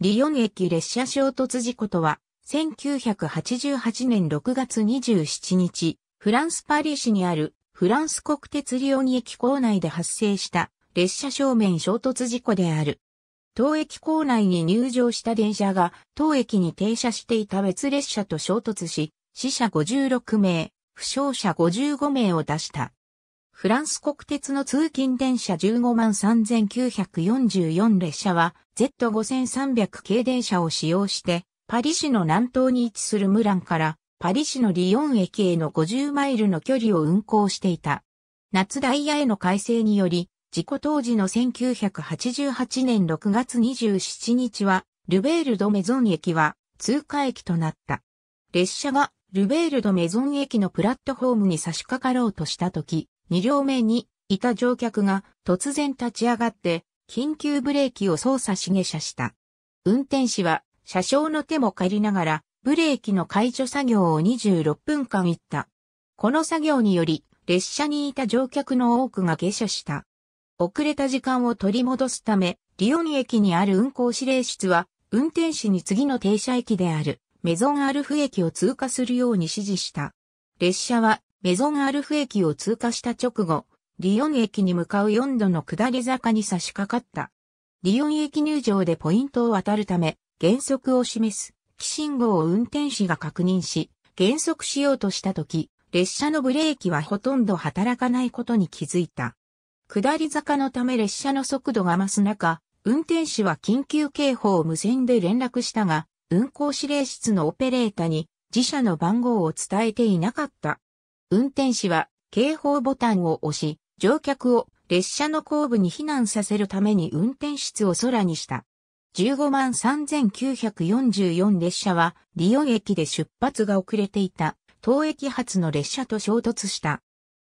リヨン駅列車衝突事故とは、1988年6月27日、フランスパリ市にあるフランス国鉄リヨン駅構内で発生した列車正面衝突事故である。当駅構内に入場した電車が当駅に停車していた別列車と衝突し、死者56名、負傷者55名を出した。フランス国鉄の通勤電車15万3944列車は Z5300 系電車を使用してパリ市の南東に位置するムランからパリ市のリヨン駅への50マイルの距離を運行していた。夏ダイヤへの改正により、事故当時の1988年6月27日は、ルベールドメゾン駅は通過駅となった。列車がルベールドメゾン駅のプラットホームに差し掛かろうとした時、2両目にいた乗客が突然立ち上がって緊急ブレーキを操作し下車した。運転士は車掌の手も借りながらブレーキの解除作業を26分間行った。この作業により列車にいた乗客の多くが下車した。遅れた時間を取り戻すため、リオン駅にある運行指令室は、運転士に次の停車駅であるメゾンアルフ駅を通過するように指示した。列車はメゾンアルフ駅を通過した直後、リヨン駅に向かう4度の下り坂に差し掛かった。リヨン駅入場でポイントを渡るため、減速を示す、起信号を運転士が確認し、減速しようとした時、列車のブレーキはほとんど働かないことに気づいた。下り坂のため列車の速度が増す中、運転士は緊急警報を無線で連絡したが、運行指令室のオペレータに自社の番号を伝えていなかった。運転士は警報ボタンを押し、乗客を列車の後部に避難させるために運転室を空にした。15万3944列車は、リヨン駅で出発が遅れていた、当駅発の列車と衝突した。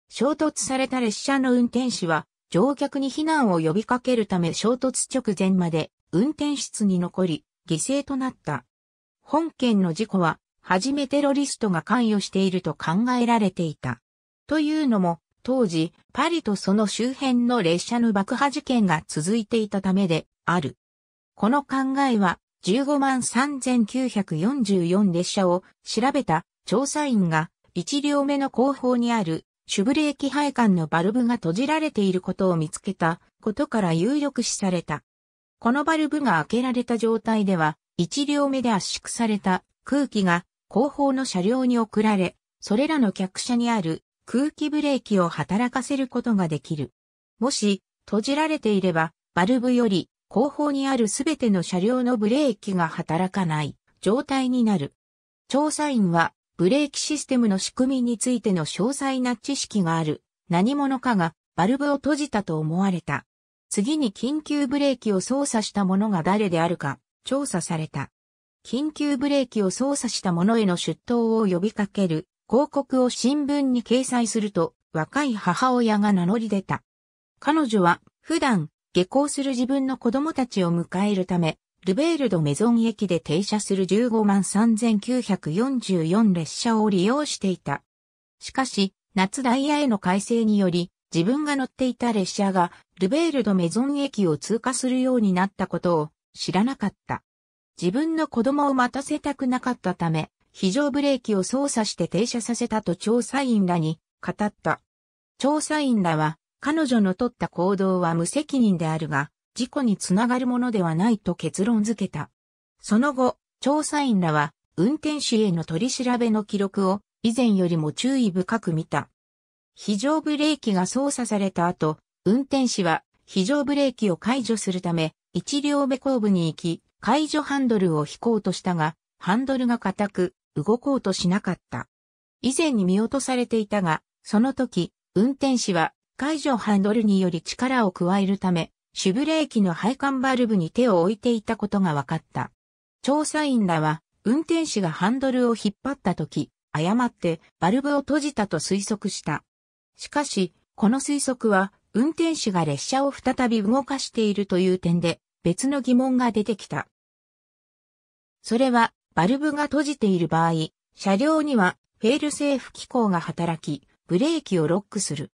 衝突された列車の運転士は、乗客に避難を呼びかけるため衝突直前まで運転室に残り、犠牲となった。本件の事故ははじめテロリストが関与していると考えられていた。というのも、当時、パリとその周辺の列車の爆破事件が続いていたためである。この考えは、15万3944列車を調べた調査員が1両目の後方にある主ブレーキ配管のバルブが閉じられていることを見つけたことから有力視された。このバルブが開けられた状態では1両目で圧縮された空気が後方の車両に送られ、それらの客車にある空気ブレーキを働かせることができる。もし、閉じられていれば、バルブより後方にあるすべての車両のブレーキが働かない状態になる。調査員は、ブレーキシステムの仕組みについての詳細な知識がある何者かがバルブを閉じたと思われた。次に緊急ブレーキを操作した者が誰であるか調査された。緊急ブレーキを操作した者への出頭を呼びかける広告を新聞に掲載すると若い母親が名乗り出た。彼女は普段下校する自分の子供たちを迎えるため、ルベールドメゾン駅で停車する15万3944列車を利用していた。しかし、夏ダイヤへの改正により、自分が乗っていた列車がルベールドメゾン駅を通過するようになったことを知らなかった。自分の子供を待たせたくなかったため、非常ブレーキを操作して停車させたと調査員らに語った。調査員らは、彼女の取った行動は無責任であるが、事故につながるものではないと結論付けた。その後、調査員らは、運転手への取り調べの記録を、以前よりも注意深く見た。非常ブレーキが操作された後、運転手は非常ブレーキを解除するため、一両目後部に行き、解除ハンドルを引こうとしたが、ハンドルが固く、動こうとしなかった。以前に見落とされていたが、その時、運転士は解除ハンドルにより力を加えるため、主ブレーキの配管バルブに手を置いていたことが分かった。調査員らは、運転士がハンドルを引っ張った時、誤ってバルブを閉じたと推測した。しかし、この推測は、運転士が列車を再び動かしているという点で、別の疑問が出てきた。それは、バルブが閉じている場合、車両にはフェールセーフ機構が働き、ブレーキをロックする。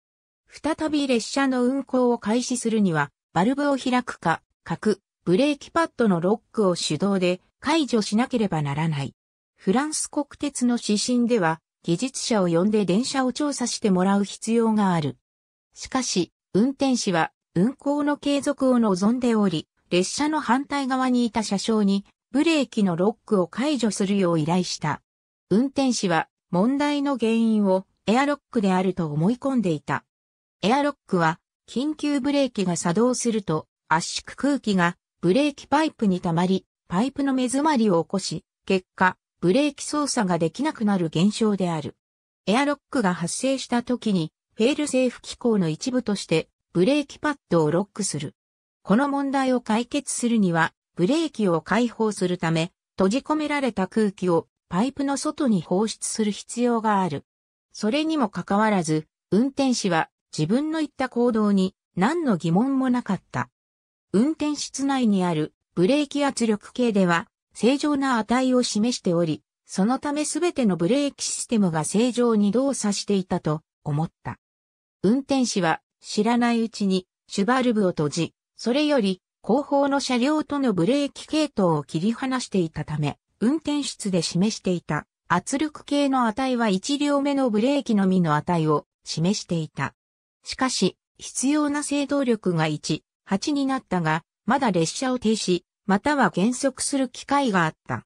再び列車の運行を開始するには、バルブを開くか、各、ブレーキパッドのロックを手動で解除しなければならない。フランス国鉄の指針では、技術者を呼んで電車を調査してもらう必要がある。しかし、運転士は運行の継続を望んでおり、列車の反対側にいた車掌にブレーキのロックを解除するよう依頼した。運転士は問題の原因をエアロックであると思い込んでいた。エアロックは緊急ブレーキが作動すると圧縮空気がブレーキパイプに溜まり、パイプの目詰まりを起こし、結果、ブレーキ操作ができなくなる現象である。エアロックが発生した時に、フェールセーフ機構の一部として、ブレーキパッドをロックする。この問題を解決するには、ブレーキを解放するため、閉じ込められた空気をパイプの外に放出する必要がある。それにもかかわらず、運転士は自分の言った行動に何の疑問もなかった。運転室内にあるブレーキ圧力計では正常な値を示しており、そのためすべてのブレーキシステムが正常に動作していたと思った。運転士は知らないうちにシュバルブを閉じ、それより後方の車両とのブレーキ系統を切り離していたため、運転室で示していた圧力計の値は1両目のブレーキのみの値を示していた。しかし、必要な制動力が1、8になったが、まだ列車を停止、または減速する機会があった。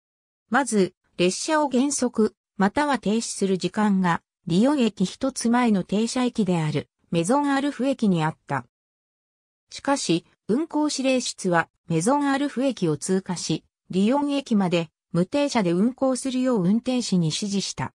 まず、列車を減速、または停止する時間が、利用駅一つ前の停車駅である、メゾンアルフ駅にあった。しかし、運行指令室はメゾンアルフ駅を通過し、リヨン駅まで無停車で運行するよう運転士に指示した。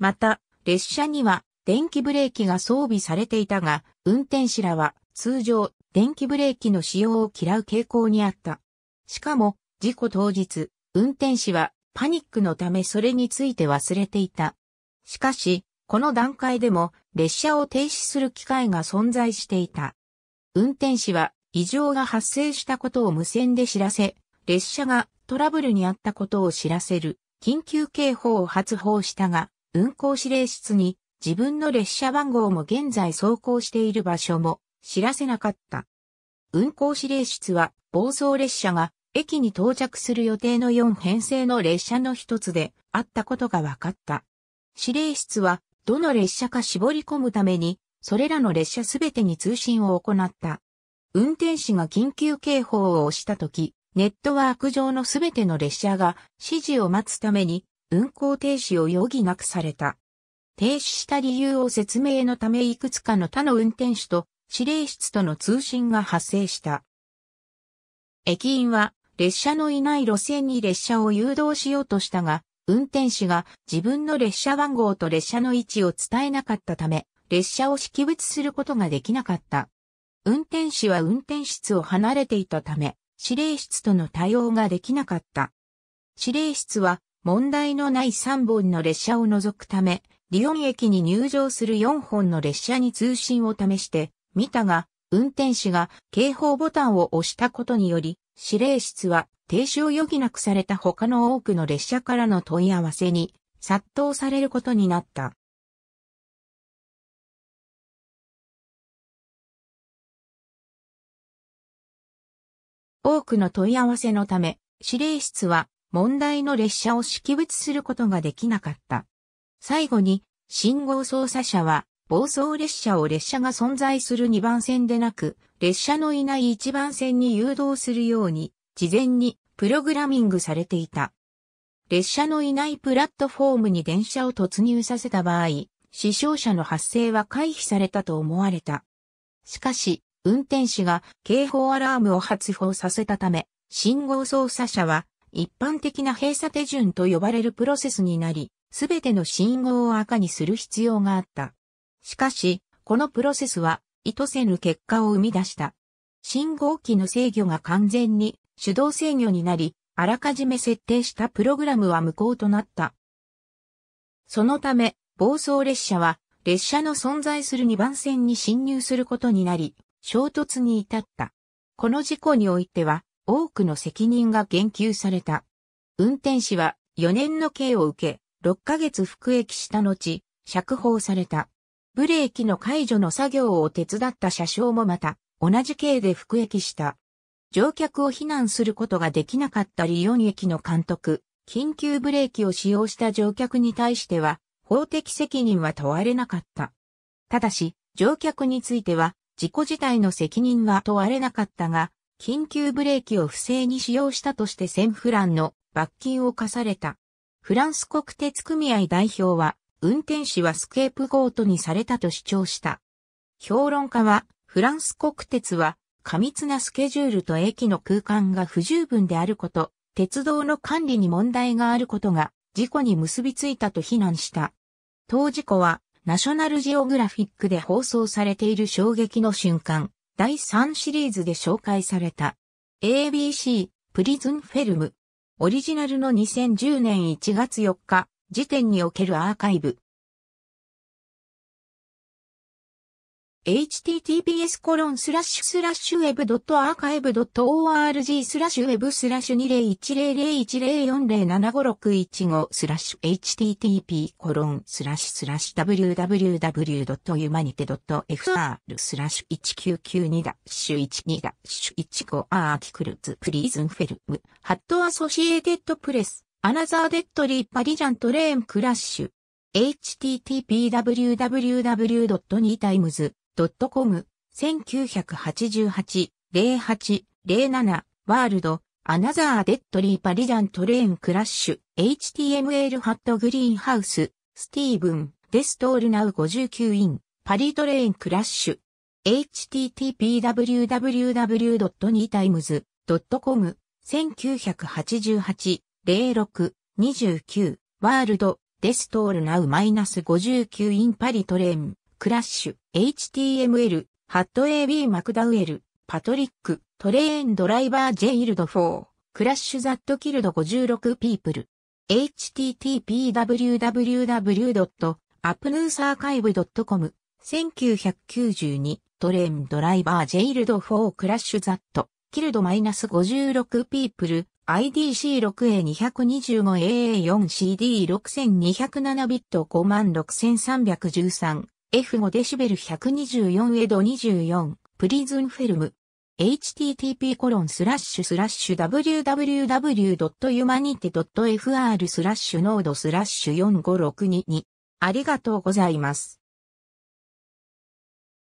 また、列車には電気ブレーキが装備されていたが、運転士らは通常電気ブレーキの使用を嫌う傾向にあった。しかも、事故当日、運転士はパニックのためそれについて忘れていた。しかし、この段階でも列車を停止する機会が存在していた。運転士は異常が発生したことを無線で知らせ、列車がトラブルにあったことを知らせる緊急警報を発報したが、運行指令室に自分の列車番号も現在走行している場所も知らせなかった。運行指令室は暴走列車が駅に到着する予定の4編成の列車の一つであったことが分かった。指令室はどの列車か絞り込むためにそれらの列車すべてに通信を行った。運転士が緊急警報を押した時、ネットワーク上のすべての列車が指示を待つために運行停止を余儀なくされた。停止した理由を説明のためいくつかの他の運転手と指令室との通信が発生した。駅員は列車のいない路線に列車を誘導しようとしたが、運転士が自分の列車番号と列車の位置を伝えなかったため、列車を識別することができなかった。運転士は運転室を離れていたため、指令室との対応ができなかった。指令室は問題のない3本の列車を除くため、リヨン駅に入場する4本の列車に通信を試して、見たが、運転士が警報ボタンを押したことにより、指令室は停止を余儀なくされた他の多くの列車からの問い合わせに殺到されることになった。多くの問い合わせのため、指令室は問題の列車を識別することができなかった。最後に、信号操作者は、暴走列車を列車が存在する2番線でなく、列車のいない1番線に誘導するように、事前にプログラミングされていた。列車のいないプラットフォームに電車を突入させた場合、死傷者の発生は回避されたと思われた。しかし、運転士が警報アラームを発報させたため、信号操作者は一般的な閉鎖手順と呼ばれるプロセスになり、すべての信号を赤にする必要があった。しかし、このプロセスは意図せぬ結果を生み出した。信号機の制御が完全に手動制御になり、あらかじめ設定したプログラムは無効となった。そのため、暴走列車は列車の存在する2番線に進入することになり、衝突に至った。この事故においては、多くの責任が言及された。運転士は4年の刑を受け、6ヶ月服役した後、釈放された。ブレーキの解除の作業を手伝った車掌もまた、同じ刑で服役した。乗客を避難することができなかったリヨン駅の監督、緊急ブレーキを使用した乗客に対しては、法的責任は問われなかった。ただし、乗客については、事故自体の責任は問われなかったが、緊急ブレーキを不正に使用したとして1000フランの罰金を課された。フランス国鉄組合代表は、運転士はスケープゴートにされたと主張した。評論家は、フランス国鉄は、過密なスケジュールと駅の空間が不十分であること、鉄道の管理に問題があることが、事故に結びついたと非難した。当事故は、ナショナルジオグラフィックで放送されている衝撃の瞬間、第3シリーズで紹介された ABC プリズンフェルムオリジナルの2010年1月4日時点におけるアーカイブ https コロンスラッシュスラッシュ web.archive.org スラッシュ web スラッシュ20101010407561スラッシュ http コロンスラッシュスラッシュ www.humanity.fr スラッシュ1992ダッシュ12ダッシュ15アーティクルズプリーズンフェルムハットアソシエーテッドプレスアナザーデッドリーパリジャントレーンクラッシュ http www.2times ドットコム、1988、08、07、ワールド、アナザーデッドリーパリダントレーンクラッシュ、HTML ハットグリーンハウス、スティーブン、デストールナウ59イン、パリトレーンクラッシュ、http://www.nitimes.com、1988、06、29、ワールド、デストールナウ -59 インパリトレーン。クラッシュ、HTML、ハット AB マクダウエル、パトリック、トレーンドライバージェイルド4、クラッシュザットキルド56ピープル。http://www.appnewsarchive.com 1992トレーンドライバージェイルド4クラッシュザットキルドマイナス -56 ピープル IDC6A225AA4CD6207 ビット56313 F5 デシベル124エド24プリズンフェルム http コロンスラッシュスラッシュ www.humanity.fr スラッシュノードスラッシュ45622ありがとうございます。